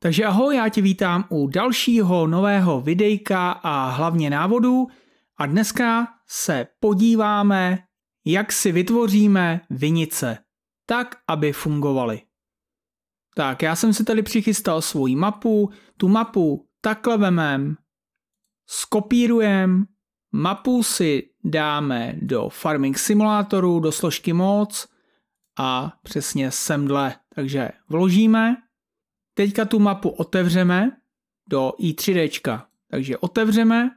Takže ahoj, já tě vítám u dalšího nového videjka a hlavně návodu a dneska se podíváme, jak si vytvoříme vinice, tak aby fungovaly. Tak, já jsem si tady přichystal svoji mapu, tu mapu takhle vemem, skopírujem, mapu si dáme do Farming Simulatoru, do složky moc a přesně semdle, takže vložíme Teďka tu mapu otevřeme do i3D. Takže otevřeme.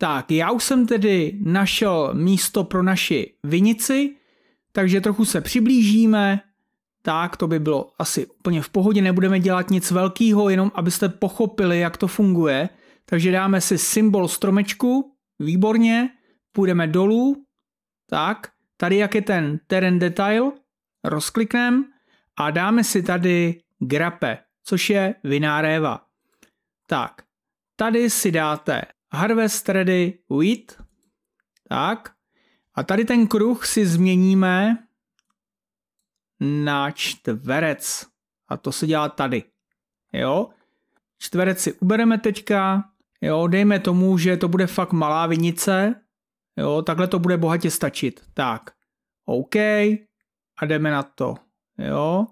Tak, já už jsem tedy našel místo pro naši vinici, takže trochu se přiblížíme. Tak, to by bylo asi úplně v pohodě, nebudeme dělat nic velkého, jenom abyste pochopili, jak to funguje. Takže dáme si symbol stromečku, výborně, půjdeme dolů, tak, tady jak je ten terén detail, rozklikneme a dáme si tady grape což je vinná réva. Tak, tady si dáte harvest ready wheat, tak, a tady ten kruh si změníme na čtverec. A to se dělá tady. Jo? Čtverec si ubereme teďka. Jo, dejme tomu, že to bude fakt malá vinice. Jo, takhle to bude bohatě stačit. Tak, OK. A jdeme na to. Jo.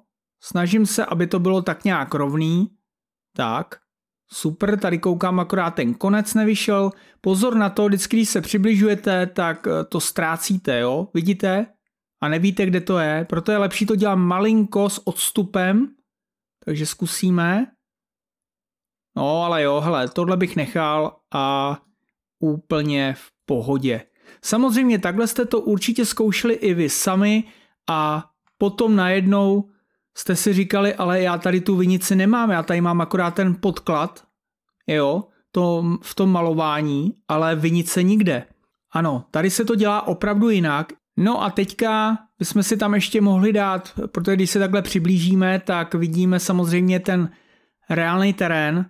Snažím se, aby to bylo tak nějak rovný. Tak, super, tady koukám, akorát ten konec nevyšel. Pozor na to, vždycky, když se přibližujete, tak eh, to ztrácíte, jo, vidíte? A nevíte, kde to je, proto je lepší to dělat malinko s odstupem. Takže zkusíme. No, ale jo, hele, tohle bych nechal a úplně v pohodě. Samozřejmě takhle jste to určitě zkoušeli i vy sami a potom najednou jste si říkali, ale já tady tu vinici nemám, já tady mám akorát ten podklad, jo, to, v tom malování, ale vinice nikde. Ano, tady se to dělá opravdu jinak. No a teďka bychom si tam ještě mohli dát, protože když se takhle přiblížíme, tak vidíme samozřejmě ten reálný terén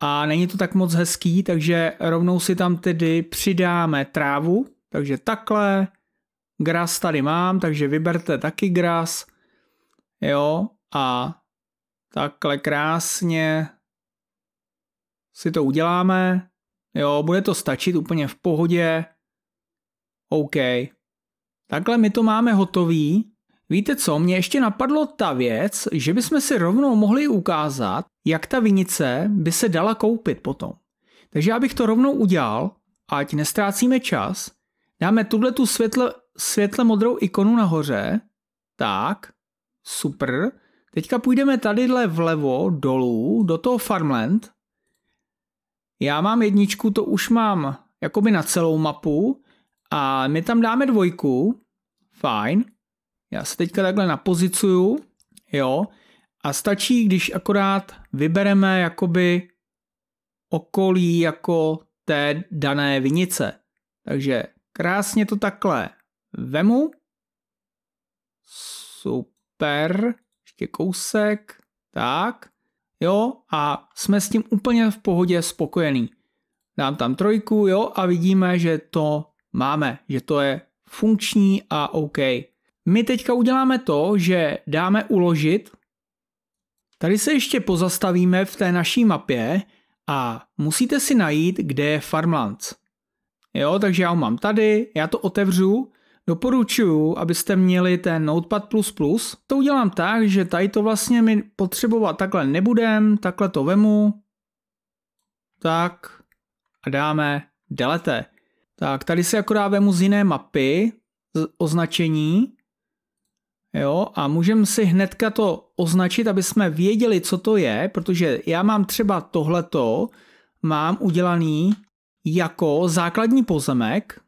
a není to tak moc hezký, takže rovnou si tam tedy přidáme trávu, takže takhle, gras tady mám, takže vyberte taky gras, Jo, a takhle krásně si to uděláme. Jo, bude to stačit úplně v pohodě. OK. Takhle my to máme hotový. Víte co, mně ještě napadlo ta věc, že bychom si rovnou mohli ukázat, jak ta vinice by se dala koupit potom. Takže já bych to rovnou udělal, ať nestrácíme čas. Dáme tuhle tu světle, světle modrou ikonu nahoře. Tak super. Teďka půjdeme tadyhle vlevo, dolů, do toho farmland. Já mám jedničku, to už mám jakoby na celou mapu. A my tam dáme dvojku. Fajn. Já se teďka takhle napozicuju. Jo. A stačí, když akorát vybereme jakoby okolí jako té dané vinice. Takže krásně to takhle vemu. Super per, ještě kousek, tak, jo, a jsme s tím úplně v pohodě spokojení. Dám tam trojku, jo, a vidíme, že to máme, že to je funkční a OK. My teďka uděláme to, že dáme uložit. Tady se ještě pozastavíme v té naší mapě a musíte si najít, kde je Farmlands. Jo, takže já ho mám tady, já to otevřu Doporučuju, abyste měli ten Notepad++. To udělám tak, že tady to vlastně mi potřebovat takhle nebudem, takhle to vemu. Tak a dáme delete. Tak tady si akorát vemu z jiné mapy z označení. Jo, a můžeme si hnedka to označit, aby jsme věděli, co to je, protože já mám třeba tohleto, mám udělaný jako základní pozemek,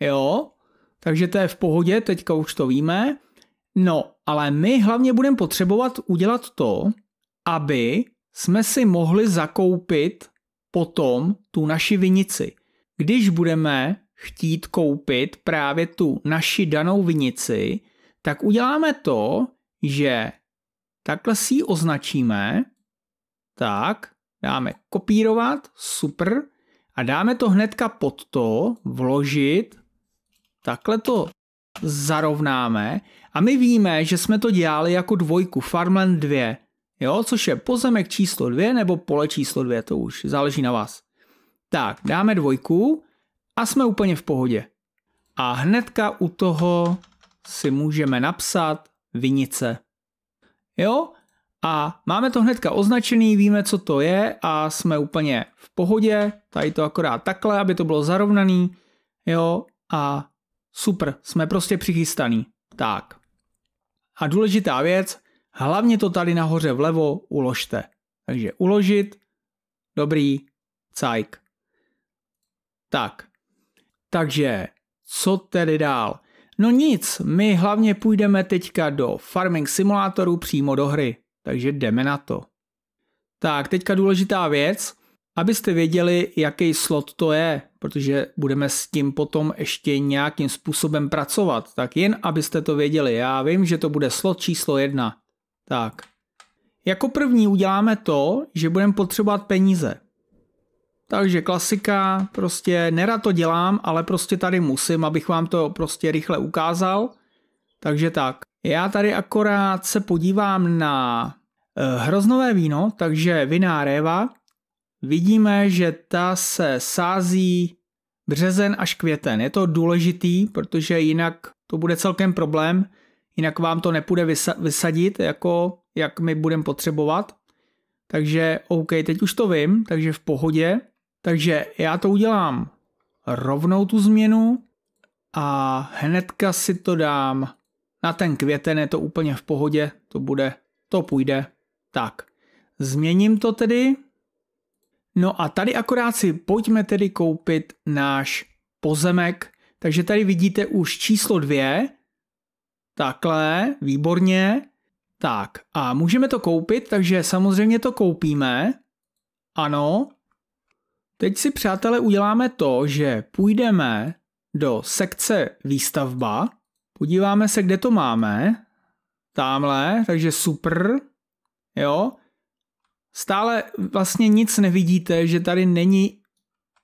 jo, takže to je v pohodě, teďka už to víme. No, ale my hlavně budeme potřebovat udělat to, aby jsme si mohli zakoupit potom tu naši vinici. Když budeme chtít koupit právě tu naši danou vinici, tak uděláme to, že takhle si ji označíme, tak dáme kopírovat, super, a dáme to hnedka pod to, vložit takhle to zarovnáme a my víme, že jsme to dělali jako dvojku, Farmland 2, jo, což je pozemek číslo 2 nebo pole číslo 2, to už záleží na vás. Tak, dáme dvojku a jsme úplně v pohodě. A hnedka u toho si můžeme napsat vinice. Jo? A máme to hnedka označený, víme, co to je a jsme úplně v pohodě. Tady to akorát takhle, aby to bylo zarovnaný. Jo? A Super, jsme prostě přichystaný. Tak. A důležitá věc, hlavně to tady nahoře vlevo uložte. Takže uložit, dobrý, cajk. Tak. Takže, co tedy dál? No nic, my hlavně půjdeme teďka do Farming Simulatoru přímo do hry, takže jdeme na to. Tak, teďka důležitá věc, abyste věděli, jaký slot to je protože budeme s tím potom ještě nějakým způsobem pracovat. Tak jen abyste to věděli, já vím, že to bude slot číslo jedna. Tak. Jako první uděláme to, že budeme potřebovat peníze. Takže klasika, prostě nerad to dělám, ale prostě tady musím, abych vám to prostě rychle ukázal. Takže tak, já tady akorát se podívám na eh, hroznové víno, takže vina réva, vidíme, že ta se sází březen až květen. Je to důležitý, protože jinak to bude celkem problém, jinak vám to nepůjde vysadit, jako jak my budeme potřebovat. Takže OK, teď už to vím, takže v pohodě. Takže já to udělám rovnou tu změnu a hnedka si to dám na ten květen, je to úplně v pohodě, to bude, to půjde. Tak, změním to tedy, No a tady akorát si pojďme tedy koupit náš pozemek. Takže tady vidíte už číslo dvě. Takhle, výborně. Tak a můžeme to koupit, takže samozřejmě to koupíme. Ano. Teď si přátelé uděláme to, že půjdeme do sekce výstavba. Podíváme se, kde to máme. Támhle, takže super. Jo stále vlastně nic nevidíte, že tady není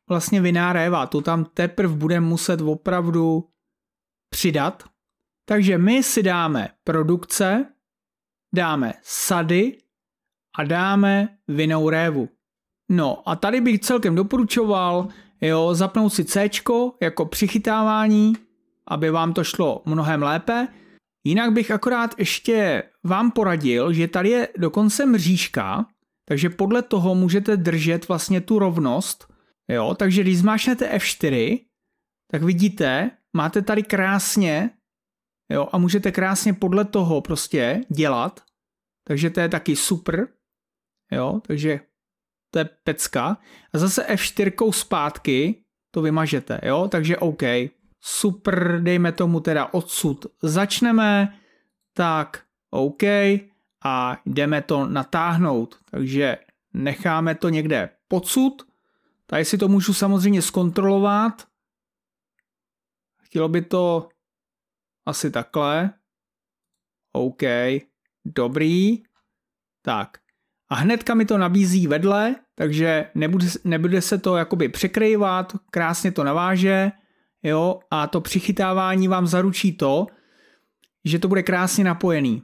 vlastně viná réva. to tam teprve budeme muset opravdu přidat. Takže my si dáme produkce, dáme sady a dáme vinou révu. No a tady bych celkem doporučoval jo, zapnout si C jako přichytávání, aby vám to šlo mnohem lépe. Jinak bych akorát ještě vám poradil, že tady je dokonce mřížka, takže podle toho můžete držet vlastně tu rovnost. Jo? Takže když zmášnete F4, tak vidíte, máte tady krásně jo? a můžete krásně podle toho prostě dělat. Takže to je taky super. Jo? Takže to je pecka. A zase F4 zpátky to vymažete. Jo? Takže OK. Super, dejme tomu teda odsud. Začneme. Tak, OK a jdeme to natáhnout. Takže necháme to někde podsud. Tady si to můžu samozřejmě zkontrolovat. Chtělo by to asi takhle. OK, dobrý. Tak. A hnedka mi to nabízí vedle, takže nebude, nebude se to jakoby překrývat, krásně to naváže, jo, a to přichytávání vám zaručí to, že to bude krásně napojený.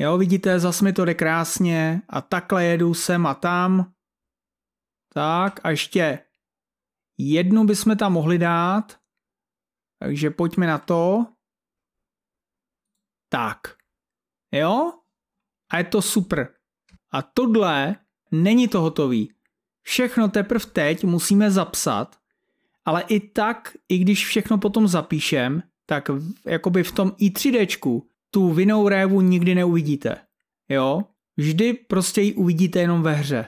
Jo, vidíte, zas mi to jde krásně a takhle jedu sem a tam. Tak a ještě jednu bychom tam mohli dát. Takže pojďme na to. Tak. Jo? A je to super. A tohle není to hotový. Všechno teprve teď musíme zapsat, ale i tak, i když všechno potom zapíšem, tak jakoby v tom i 3Dčku tu vinou révu nikdy neuvidíte. Jo? Vždy prostě ji uvidíte jenom ve hře.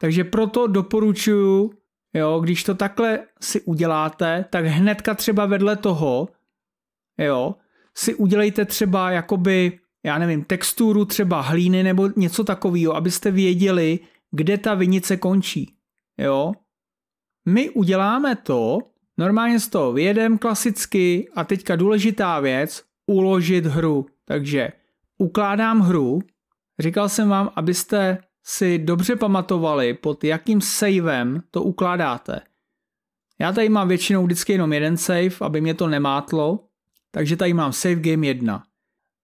Takže proto doporučuju, jo, když to takhle si uděláte, tak hnedka třeba vedle toho, jo, si udělejte třeba jakoby, já nevím, texturu třeba hlíny nebo něco takového, abyste věděli, kde ta vinice končí. Jo? My uděláme to, normálně z toho vyjedeme klasicky a teďka důležitá věc, uložit hru. Takže ukládám hru. Říkal jsem vám, abyste si dobře pamatovali, pod jakým savem to ukládáte. Já tady mám většinou vždycky jenom jeden save, aby mě to nemátlo, takže tady mám save game 1.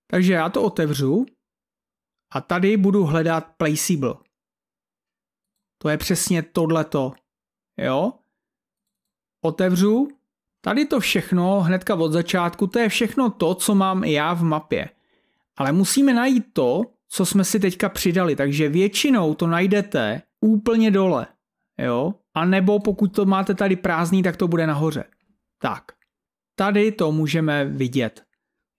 Takže já to otevřu a tady budu hledat placeable. To je přesně tohleto. Jo? Otevřu Tady to všechno, hnedka od začátku, to je všechno to, co mám já v mapě. Ale musíme najít to, co jsme si teďka přidali, takže většinou to najdete úplně dole, jo? A nebo pokud to máte tady prázdný, tak to bude nahoře. Tak, tady to můžeme vidět,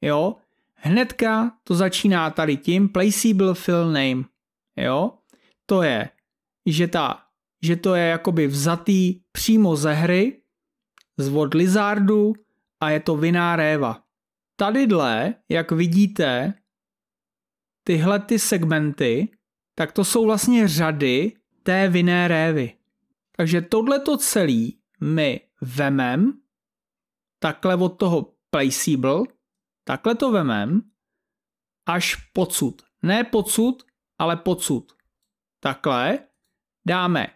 jo? Hnedka to začíná tady tím placeable fill name, jo? To je, že, ta, že to je jakoby vzatý přímo ze hry, z vod Lizardu a je to vinná réva. Tadyhle, jak vidíte, tyhle ty segmenty, tak to jsou vlastně řady té vinné révy. Takže to celý my vemem, takhle od toho placeable, takhle to vemem, až pocud. Ne pocud, ale pocud. Takhle dáme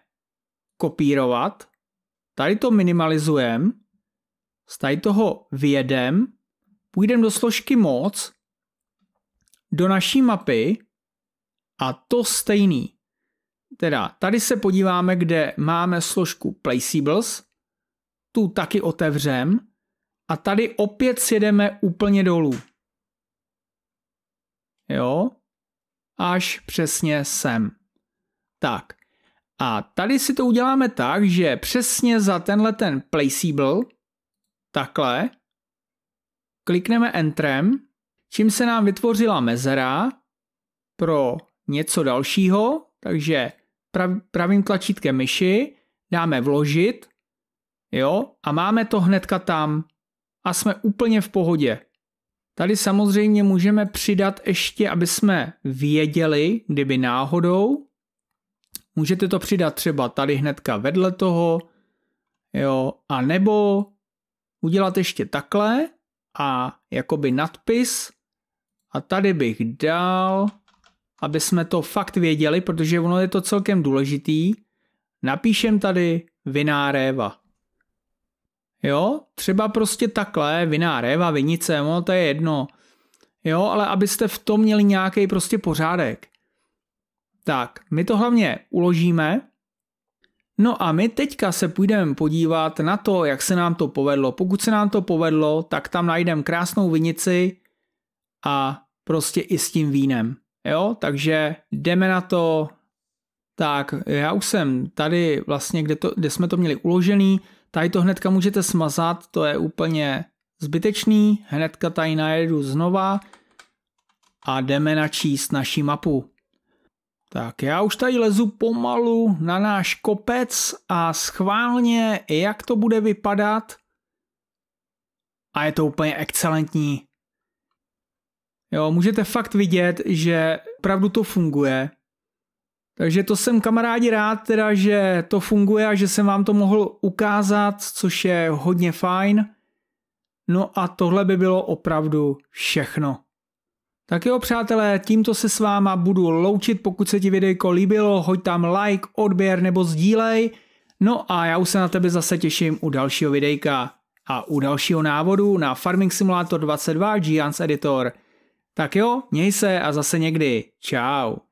kopírovat Tady to minimalizujeme, z tady toho vyjedem, půjdeme do složky moc, do naší mapy a to stejný. Teda tady se podíváme, kde máme složku Placeables, tu taky otevřem a tady opět sjedeme úplně dolů. Jo, až přesně sem. Tak, a tady si to uděláme tak, že přesně za tenhle ten placeable, takhle, klikneme Enterem, čím se nám vytvořila mezera pro něco dalšího, takže pravým tlačítkem myši dáme vložit, jo, a máme to hnedka tam a jsme úplně v pohodě. Tady samozřejmě můžeme přidat ještě, aby jsme věděli, kdyby náhodou, Můžete to přidat třeba tady hnedka vedle toho, jo, a nebo udělat ještě takhle a jakoby nadpis a tady bych dal, aby jsme to fakt věděli, protože ono je to celkem důležitý, napíšem tady vináréva. Jo, třeba prostě takhle, vináréva, vinice, no to je jedno. Jo, ale abyste v tom měli nějaký prostě pořádek. Tak, my to hlavně uložíme. No a my teďka se půjdeme podívat na to, jak se nám to povedlo. Pokud se nám to povedlo, tak tam najdeme krásnou vinici a prostě i s tím vínem. Jo, takže jdeme na to. Tak, já už jsem tady vlastně, kde, to, kde jsme to měli uložený, tady to hnedka můžete smazat, to je úplně zbytečný, hnedka tady najedu znova a jdeme načíst naší mapu. Tak já už tady lezu pomalu na náš kopec a schválně, jak to bude vypadat. A je to úplně excelentní. Jo, můžete fakt vidět, že opravdu to funguje. Takže to jsem kamarádi rád, teda, že to funguje a že jsem vám to mohl ukázat, což je hodně fajn. No a tohle by bylo opravdu všechno. Tak jo přátelé, tímto se s váma budu loučit, pokud se ti videjko líbilo, hoď tam like, odběr nebo sdílej. No a já už se na tebe zase těším u dalšího videjka a u dalšího návodu na Farming Simulator 22 Giants Editor. Tak jo, měj se a zase někdy. Ciao.